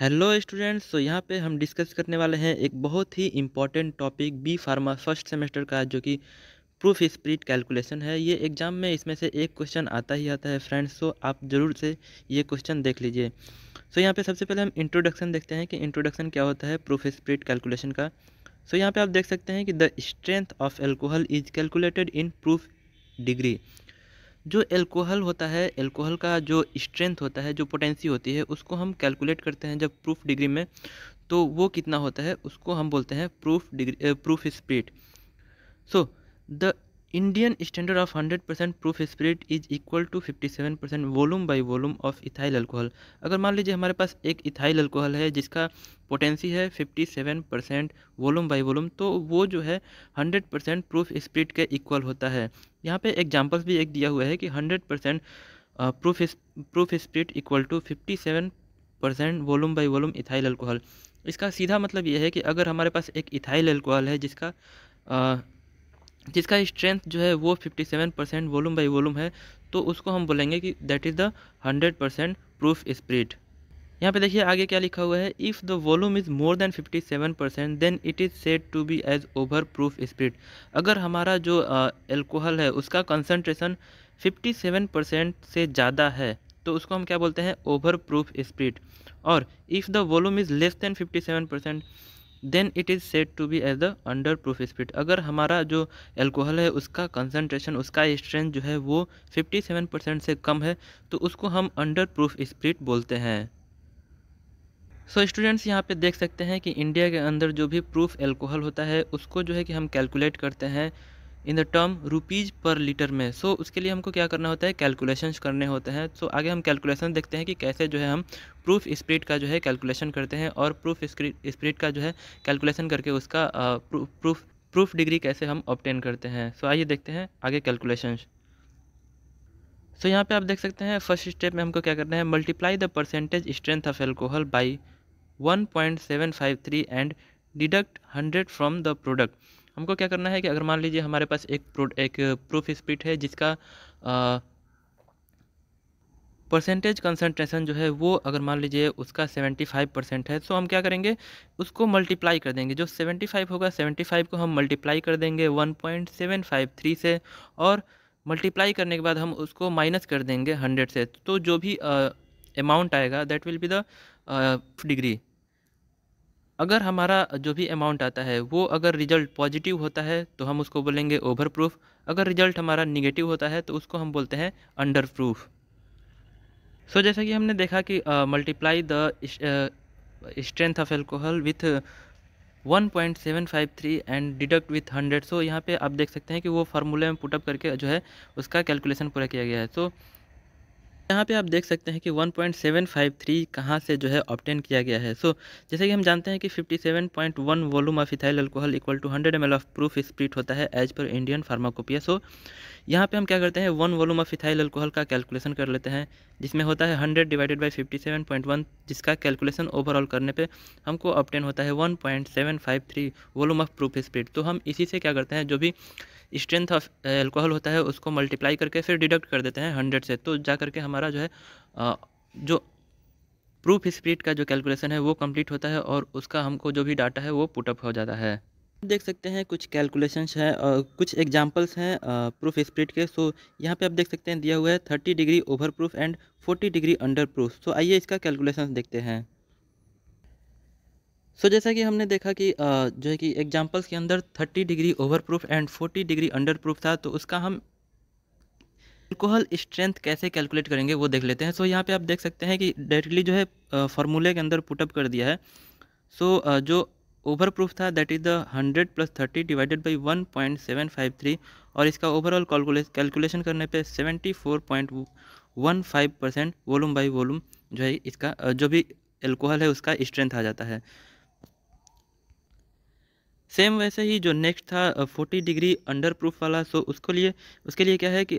hello students तो यहाँ पे हम डिस्कस करने वाले हैं एक बहुत ही important topic B pharma first semester का जो कि प्रूफ स्प्रिट कैलकुलेशन है ये एग्ज़ाम में इसमें से एक क्वेश्चन आता ही आता है फ्रेंड्स तो आप ज़रूर से ये क्वेश्चन देख लीजिए सो so, यहाँ पे सबसे पहले हम इंट्रोडक्शन देखते हैं कि इंट्रोडक्शन क्या होता है प्रूफ स्प्रिट कैलकुलेशन का सो so, यहाँ पर आप देख सकते हैं कि the strength of alcohol is calculated in proof degree जो एल्कोहल होता है एल्कोहल का जो स्ट्रेंथ होता है जो पोटेंसी होती है उसको हम कैलकुलेट करते हैं जब प्रूफ डिग्री में तो वो कितना होता है उसको हम बोलते हैं proof degree proof spirit so the hundred percent proof 100% is equal to fifty seven 57% volume by volume of ethyl alcohol अगर मान लीजिए हमारे पास एक इथाइल अल्कोहल है जिसका पोटेंसी है 57% वॉल्यूम बाई वॉल्यूम तो वो जो है 100% प्रूफ स्प्रिट के इक्वल होता है यहाँ पे एग्जाम्पल्स भी एक दिया हुआ है कि 100% proof proof spirit equal to 57% volume by volume ethyl alcohol इसका सीधा मतलब यह है कि अगर हमारे पास एक इथाइल अल्कोहल है जिसका जिसका स्ट्रेंथ जो है वो 57 परसेंट वॉलूम बाई वॉलूम है तो उसको हम बोलेंगे कि that is the 100 percent proof spirit यहाँ पे देखिए आगे क्या लिखा हुआ है if the volume is more than 57 percent then it is said to be as over proof spirit अगर हमारा जो एल्कोहल है उसका कंसनट्रेशन सेवन परसेंट से ज़्यादा है तो उसको हम क्या बोलते हैं ओवर प्रूफ स्प्रिट और if the volume is less than seven percent then it is set to be as the under proof spirit अगर हमारा जो एल्कोहल है उसका कंसनट्रेशन उसका स्ट्रेंथ जो है वो 57 परसेंट से कम है तो उसको हम अंडर प्रूफ स्पिरिट बोलते हैं सो so, स्टूडेंट्स यहाँ पे देख सकते हैं कि इंडिया के अंदर जो भी प्रूफ एल्कोहल होता है उसको जो है कि हम कैलकुलेट करते हैं in the term rupees per litre में सो so, उसके लिए हमको क्या करना होता है कैलकुलेशंस करने होते हैं सो so, आगे हम कैलकुलेशन देखते हैं कि कैसे जो है हम प्रूफ स्प्रिट का जो है कैलकुलेशन करते हैं और प्रूफ स्प्रिट का जो है कैलकुलेशन करके उसका प्रूफ प्रूफ डिग्री कैसे हम ऑप्टेन करते हैं सो so, आइए देखते हैं आगे कैलकुलेशंस सो so, यहाँ पे आप देख सकते हैं फर्स्ट स्टेप में हमको क्या करना है multiply the percentage strength of alcohol by three and deduct hundred from the product हमको क्या करना है कि अगर मान लीजिए हमारे पास एक प्रो एक प्रूफ स्पीड है जिसका परसेंटेज कंसनट्रेशन जो है वो अगर मान लीजिए उसका सेवेंटी फाइव परसेंट है तो हम क्या करेंगे उसको मल्टीप्लाई कर देंगे जो सेवेंटी फाइव होगा सेवेंटी फाइव को हम मल्टीप्लाई कर देंगे one point seven five three से और मल्टीप्लाई करने के बाद हम उसको माइनस कर देंगे हंड्रेड से तो जो भी अमाउंट आएगा that will be the degree अगर हमारा जो भी अमाउंट आता है वो अगर रिजल्ट पॉजिटिव होता है तो हम उसको बोलेंगे ओवर प्रूफ अगर रिजल्ट हमारा निगेटिव होता है तो उसको हम बोलते हैं अंडर प्रूफ सो जैसा कि हमने देखा कि multiply the strength of alcohol with 1.753 and deduct with 100 so यहाँ पे आप देख सकते हैं कि वो फार्मूले में पुटअप करके जो है उसका कैलकुलेशन पूरा किया गया है सो so, यहाँ पे आप देख सकते हैं कि 1.753 कहाँ से जो है ऑप्टेन किया गया है सो so, जैसे कि हम जानते हैं कि 57.1 volume of ethyl alcohol equal to 100 M of proof spirit होता है एज पर इंडियन फार्माकोपिया सो so, यहाँ पे हम क्या करते हैं one volume of ethyl alcohol का कैलकुलेशन कर लेते हैं जिसमें होता है hundred divided by fifty seven point one जिसका कैलकुलेशन ओवरऑल करने पे हमको ऑप्टेन होता है one point seven five three volume of proof spirit तो हम इसी से क्या करते हैं जो भी स्ट्रेंथ ऑफ एल्कोहल होता है उसको मल्टीप्लाई करके फिर डिडक्ट कर देते हैं हंड्रेड से तो जा करके हमारा जो है uh, जो प्रूफ स्प्रिट का जो कैलकुलेशन है वो कंप्लीट होता है और उसका हमको जो भी डाटा है वो पुटअप हो जाता है देख सकते हैं कुछ कैलकुलेशंस हैं और कुछ एग्जांपल्स हैं प्रूफ स्प्रिट के सो यहाँ पे आप देख सकते हैं दिया हुआ है thirty degree over proof and forty degree under proof so आइए इसका कैलकुलेशंस देखते हैं सो so, जैसा कि हमने देखा कि जो है कि एग्जांपल्स के अंदर thirty degree over proof and forty degree under proof था तो उसका हम एल्कोहल स्ट्रेंथ कैसे कैलकुलेट करेंगे वो देख लेते हैं सो so, यहाँ पे आप देख सकते हैं कि डायरेक्टली जो है फॉर्मूले के अंदर पुटअप कर दिया है सो so, जो ओवर प्रूफ था that is the hundred plus thirty divided by one point seven five three और इसका ओवरऑल कैलकुलेशन करने पे seventy four point one five percent volume by volume जो है इसका जो भी एल्कोहल है उसका स्ट्रेंथ आ जाता है सेम वैसे ही जो नेक्स्ट था फोर्टी डिग्री अंडर प्रूफ वाला सो उसको लिए उसके लिए क्या है कि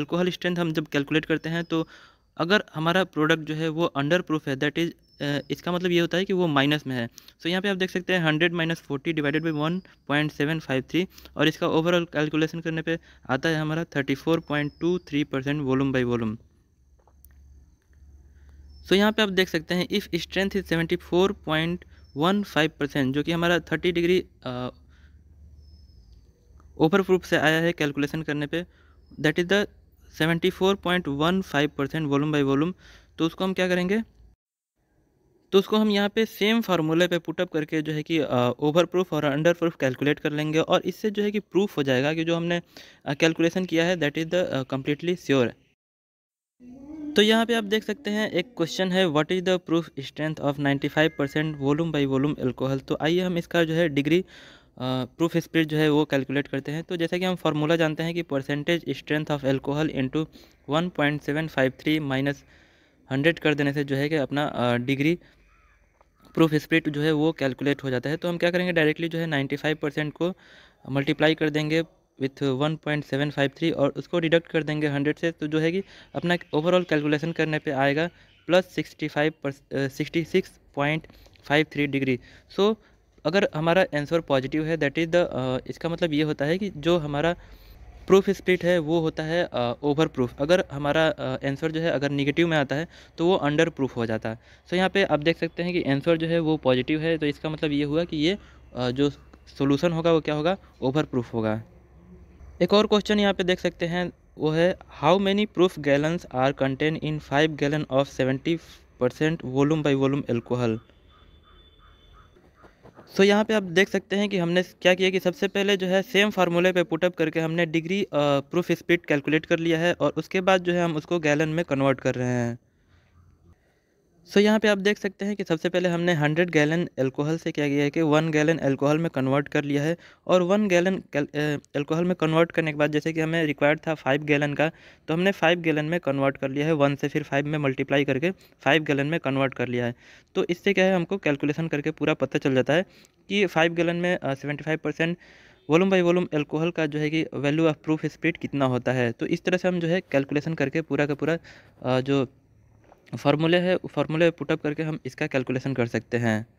एल्कोहल स्ट्रेंथ हम जब कैलकुलेट करते हैं तो अगर हमारा प्रोडक्ट जो है वो अंडर प्रूफ है दैट इज़ इसका मतलब ये होता है कि वो माइनस में है सो so, यहाँ पे आप देख सकते हैं hundred minus forty divided by one point seven five three और इसका ओवरऑल कैलकुलेशन करने पे आता है हमारा thirty four point two three percent volume by volume so यहाँ पे आप देख सकते हैं if strength is seventy four point one five percent जो कि हमारा थर्टी डिग्री ओवर प्रूफ से आया है कैलकुलेशन करने पर that is the seventy four point one five percent volume by volume तो उसको हम क्या करेंगे तो उसको हम यहाँ पे सेम फार्मूले पे पुटअप करके जो है कि ओवर प्रूफ और अंडर प्रूफ कैलकुलेट कर लेंगे और इससे जो है कि प्रूफ हो जाएगा कि जो हमने कैलकुलेशन किया है that is the completely sure तो यहाँ पे आप देख सकते हैं एक क्वेश्चन है what is the proof strength of 95 percent volume by volume alcohol तो आइए हम इसका जो है डिग्री प्रूफ स्पीड जो है वो कैलकुलेट करते हैं तो जैसे कि हम फार्मूला जानते हैं कि percentage strength of alcohol into one point seven five three minus hundred कर देने से जो है कि अपना डिग्री प्रूफ स्प्रिट जो है वो कैलकुलेट हो जाता है तो हम क्या करेंगे डायरेक्टली जो है नाइन्टी फाइव परसेंट को मल्टीप्लाई कर देंगे with one point seven five three और उसको डिडक्ट कर देंगे हंड्रेड से तो जो है कि अपना ओवरऑल कैलकुलेशन करने पर आएगा प्लस सिक्सटी फाइव पर sixty six point five three degree so अगर हमारा आंसर पॉजिटिव है दैट इज़ द इसका मतलब ये होता है कि जो हमारा प्रूफ स्प्लिट है वो होता है ओवर uh, प्रूफ अगर हमारा आंसर uh, जो है अगर निगेटिव में आता है तो वो अंडर प्रूफ हो जाता है सो so, यहाँ पे आप देख सकते हैं कि आंसर जो है वो पॉजिटिव है तो इसका मतलब ये हुआ कि ये uh, जो सोल्यूशन होगा वो क्या होगा ओवर प्रूफ होगा एक और क्वेश्चन यहाँ पे देख सकते हैं वो है how many proof gallons are contain in five gallon of seventy percent volume by volume alcohol so so, यहाँ पे आप देख सकते हैं कि हमने क्या किया कि सबसे पहले जो है सेम फार्मूले पे पुटअप करके हमने डिग्री प्रूफ स्पीड कैलकुलेट कर लिया है और उसके बाद जो है हम उसको गैलन में कन्वर्ट कर रहे हैं सो so, यहाँ पे आप देख सकते हैं कि सबसे पहले हमने 100 गैलन एल्कोहल से क्या किया है कि वन गैलन एल्कोहल में कन्वर्ट कर लिया है और वन गैलन एल्कोहल में कन्वर्ट करने के बाद जैसे कि हमें रिक्वायर्ड था फाइव गैलन का तो हमने फाइव गैलन में कन्वर्ट कर लिया है वन से फिर फाइव में मल्टीप्लाई करके फाइव गैलन में कन्वर्ट कर लिया है तो इससे क्या है हमको कैलकुलेसन करके पूरा पता चल जाता है कि फाइव गैलन में seventy five percent volume by volume alcohol का जो है कि वैल्यू ऑफ प्रूफ स्पीड कितना होता है तो इस तरह से हम जो है कैलकुलेसन करके पूरा का पूरा जो फार्मूले है फार्मूले पुटअप करके हम इसका कैलकुलेसन कर सकते हैं